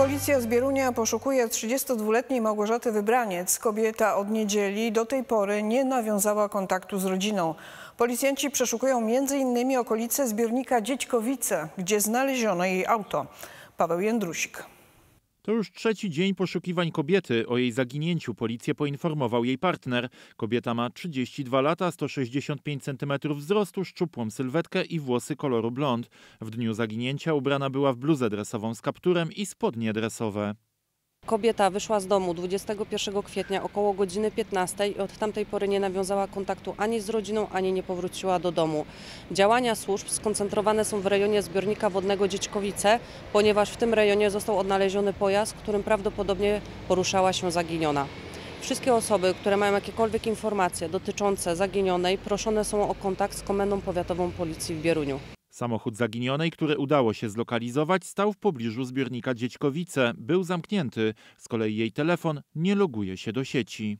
Policja z Bierunia poszukuje 32-letniej Małgorzaty Wybraniec. Kobieta od niedzieli do tej pory nie nawiązała kontaktu z rodziną. Policjanci przeszukują m.in. okolice zbiornika Dziećkowice, gdzie znaleziono jej auto. Paweł Jędrusik. To już trzeci dzień poszukiwań kobiety. O jej zaginięciu policję poinformował jej partner. Kobieta ma 32 lata, 165 cm wzrostu, szczupłą sylwetkę i włosy koloru blond. W dniu zaginięcia ubrana była w bluzę dresową z kapturem i spodnie dresowe. Kobieta wyszła z domu 21 kwietnia około godziny 15 i od tamtej pory nie nawiązała kontaktu ani z rodziną, ani nie powróciła do domu. Działania służb skoncentrowane są w rejonie zbiornika wodnego Dziećkowice, ponieważ w tym rejonie został odnaleziony pojazd, którym prawdopodobnie poruszała się zaginiona. Wszystkie osoby, które mają jakiekolwiek informacje dotyczące zaginionej, proszone są o kontakt z Komendą Powiatową Policji w Bieruniu. Samochód zaginionej, który udało się zlokalizować, stał w pobliżu zbiornika Dziećkowice. Był zamknięty, z kolei jej telefon nie loguje się do sieci.